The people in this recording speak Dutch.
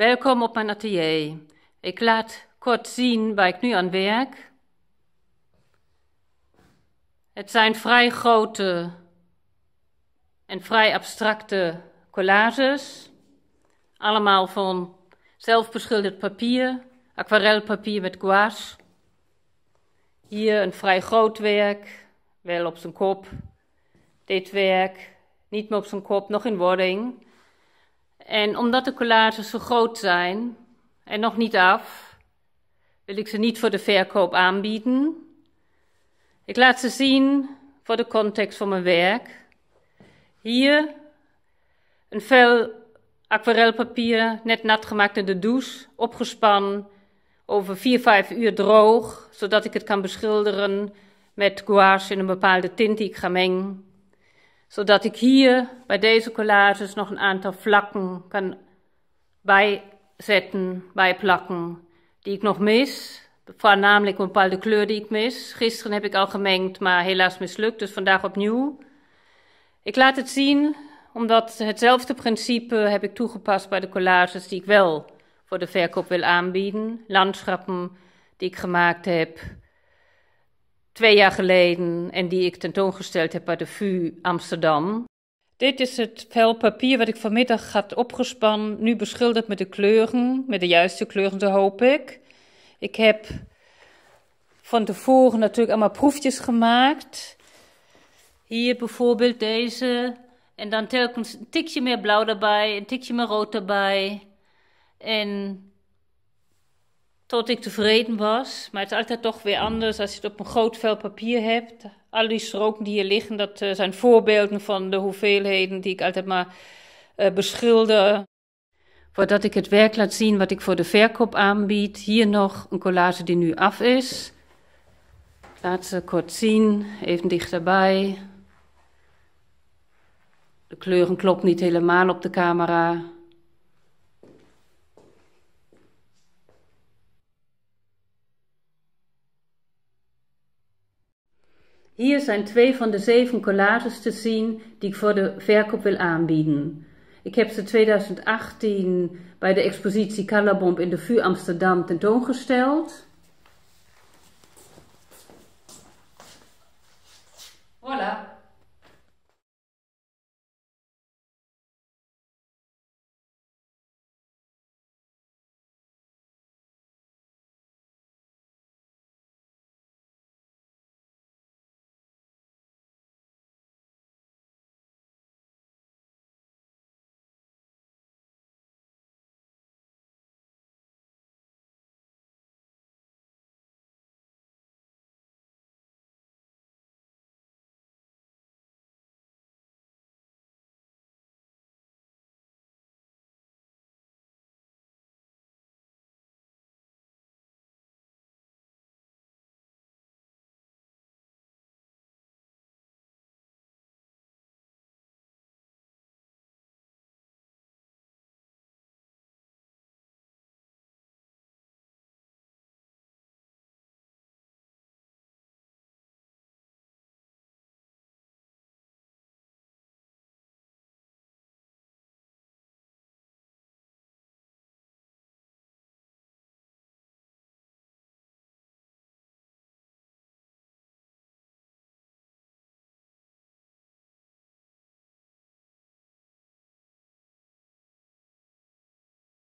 Welkom op mijn atelier. Ik laat kort zien waar ik nu aan werk. Het zijn vrij grote en vrij abstracte collages. Allemaal van zelfbeschilderd papier, aquarelpapier met gouache. Hier een vrij groot werk, wel op zijn kop. Dit werk niet meer op zijn kop, nog in wording. En omdat de collages zo groot zijn en nog niet af, wil ik ze niet voor de verkoop aanbieden. Ik laat ze zien voor de context van mijn werk. Hier een vel aquarelpapier, net nat gemaakt in de douche, opgespannen, over 4, 5 uur droog, zodat ik het kan beschilderen met gouache in een bepaalde tint die ik ga mengen zodat ik hier bij deze collages nog een aantal vlakken kan bijzetten, bijplakken, die ik nog mis. Voornamelijk een bepaalde kleur die ik mis. Gisteren heb ik al gemengd, maar helaas mislukt, dus vandaag opnieuw. Ik laat het zien, omdat hetzelfde principe heb ik toegepast bij de collages die ik wel voor de verkoop wil aanbieden. Landschappen die ik gemaakt heb, twee jaar geleden en die ik tentoongesteld heb bij de VU Amsterdam. Dit is het vel papier wat ik vanmiddag had opgespannen, nu beschilderd met de kleuren, met de juiste kleuren hoop ik. Ik heb van tevoren natuurlijk allemaal proefjes gemaakt. Hier bijvoorbeeld deze. En dan telkens een tikje meer blauw erbij, een tikje meer rood erbij. En tot ik tevreden was. Maar het is altijd toch weer anders als je het op een groot vel papier hebt. Al die stroken die hier liggen, dat eh, zijn voorbeelden van de hoeveelheden die ik altijd maar uh, Voordat ik het werk laat zien wat ik voor de verkoop aanbied, hier nog een collage die nu af is. laat ze kort zien, even dichterbij. De kleuren klopt niet helemaal op de camera. Hier zijn twee van de zeven collages te zien die ik voor de verkoop wil aanbieden. Ik heb ze 2018 bij de expositie Calabomb in de VU Amsterdam tentoongesteld.